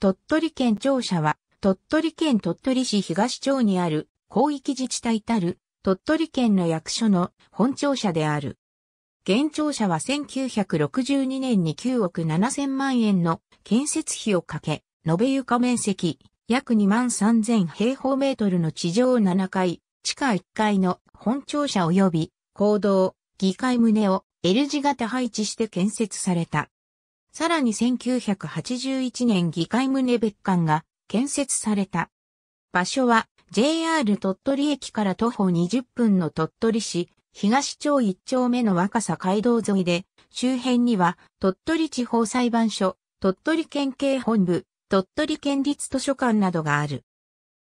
鳥取県庁舎は、鳥取県鳥取市東町にある広域自治体たる鳥取県の役所の本庁舎である。現庁舎は1962年に9億7000万円の建設費をかけ、延べ床面積約2万3000平方メートルの地上7階、地下1階の本庁舎及び公道、議会棟を L 字型配置して建設された。さらに1981年議会棟別館が建設された。場所は JR 鳥取駅から徒歩20分の鳥取市東町1丁目の若狭街道沿いで、周辺には鳥取地方裁判所、鳥取県警本部、鳥取県立図書館などがある。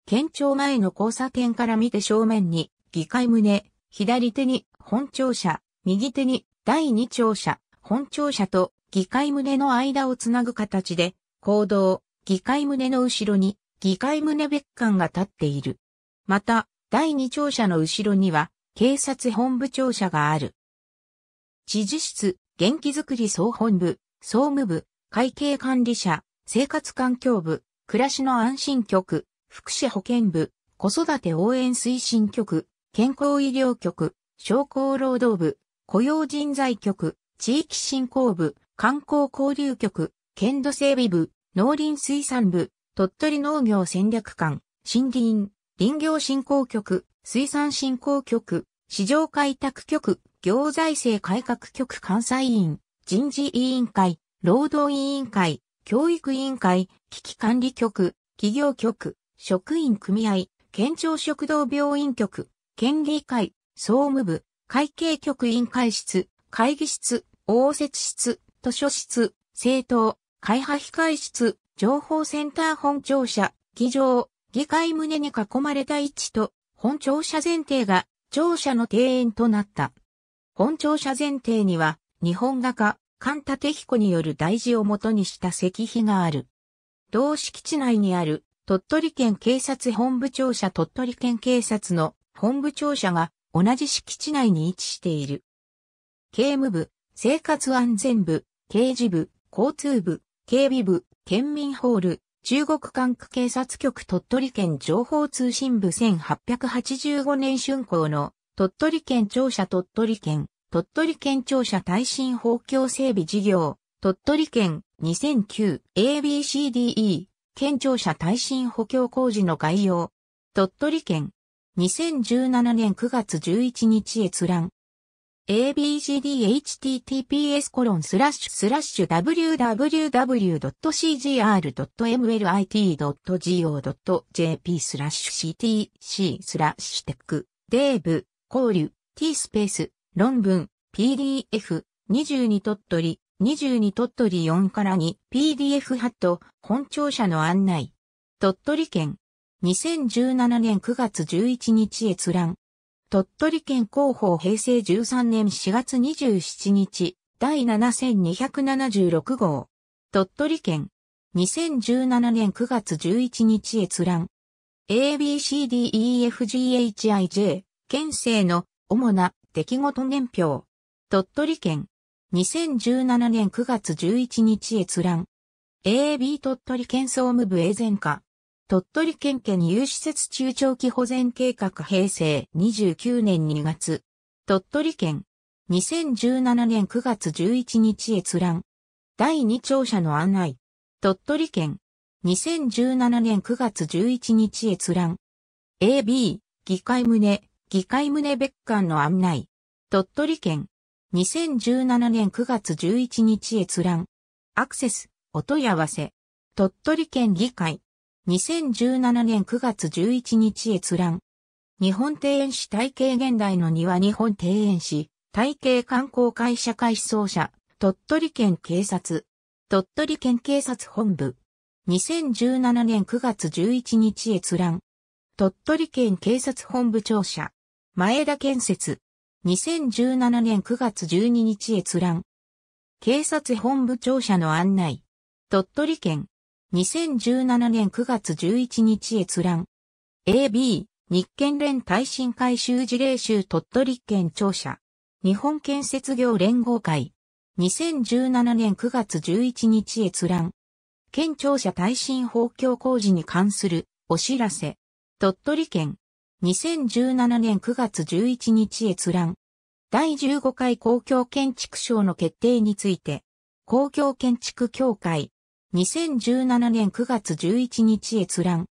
県庁前の交差点から見て正面に議会棟、左手に本庁舎、右手に第2庁舎、本庁舎と議会棟の間をつなぐ形で、行動、議会棟の後ろに、議会棟別館が立っている。また、第2庁舎の後ろには、警察本部庁舎がある。知事室、元気づくり総本部、総務部、会計管理者、生活環境部、暮らしの安心局、福祉保健部、子育て応援推進局、健康医療局、商工労働部、雇用人材局、地域振興部、観光交流局、県土整備部、農林水産部、鳥取農業戦略館、森林、林業振興局、水産振興局、市場開拓局、行財政改革局関西委員、人事委員会、労働委員会、教育委員会、危機管理局、企業局、職員組合、県庁食堂病院局、県議会、総務部、会計局委員会室、会議室、応接室、図書室、政党、会派控室、情報センター本庁舎、議場、議会棟に囲まれた位置と、本庁舎前提が、庁舎の庭園となった。本庁舎前提には、日本画家、神立彦による大事をもとにした石碑がある。同敷地内にある、鳥取県警察本部庁舎鳥取県警察の本部庁舎が同じ敷地内に位置している。刑務部、生活安全部、刑事部、交通部、警備部、県民ホール、中国管区警察局鳥取県情報通信部1885年春行の鳥取県庁舎鳥取県、鳥取県庁舎耐震法強整備事業、鳥取県 2009ABCDE 県庁舎耐震補強工事の概要、鳥取県2017年9月11日閲覧、abgdhttps://www.cgr.mlit.go.jp スラッシュ ctc スラッシュテックデーブ交流 t スペース論文 pdf 22鳥取22鳥取4から2 PDF ハット本庁舎の案内鳥取県2017年9月11日閲覧鳥取県広報平成13年4月27日、第7276号。鳥取県。2017年9月11日閲覧。ABCDEFGHIJ、県政の主な出来事年表。鳥取県。2017年9月11日閲覧。AB 鳥取県総務部営前課。鳥取県県有施設中長期保全計画平成29年2月。鳥取県。2017年9月11日閲覧。第2庁舎の案内。鳥取県。2017年9月11日閲覧。AB、議会旨、議会旨別館の案内。鳥取県。2017年9月11日閲覧。アクセス、お問い合わせ。鳥取県議会。2017年9月11日閲覧。日本庭園史体系現代の庭日本庭園史、体系観光会社会思想者、鳥取県警察。鳥取県警察本部。2017年9月11日閲覧。鳥取県警察本部庁舎。前田建設。2017年9月12日閲覧。警察本部庁舎の案内。鳥取県2017年9月11日閲覧。AB、日建連耐震改修事例集鳥取県庁舎。日本建設業連合会。2017年9月11日閲覧。県庁舎耐震法強工事に関するお知らせ。鳥取県。2017年9月11日閲覧。第15回公共建築賞の決定について、公共建築協会、2017年9月11日閲覧。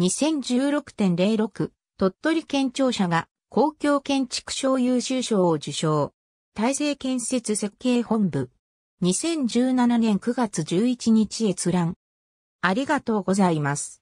2016.06鳥取県庁舎が公共建築賞優秀賞を受賞。大成建設設計本部。2017年9月11日閲覧。ありがとうございます。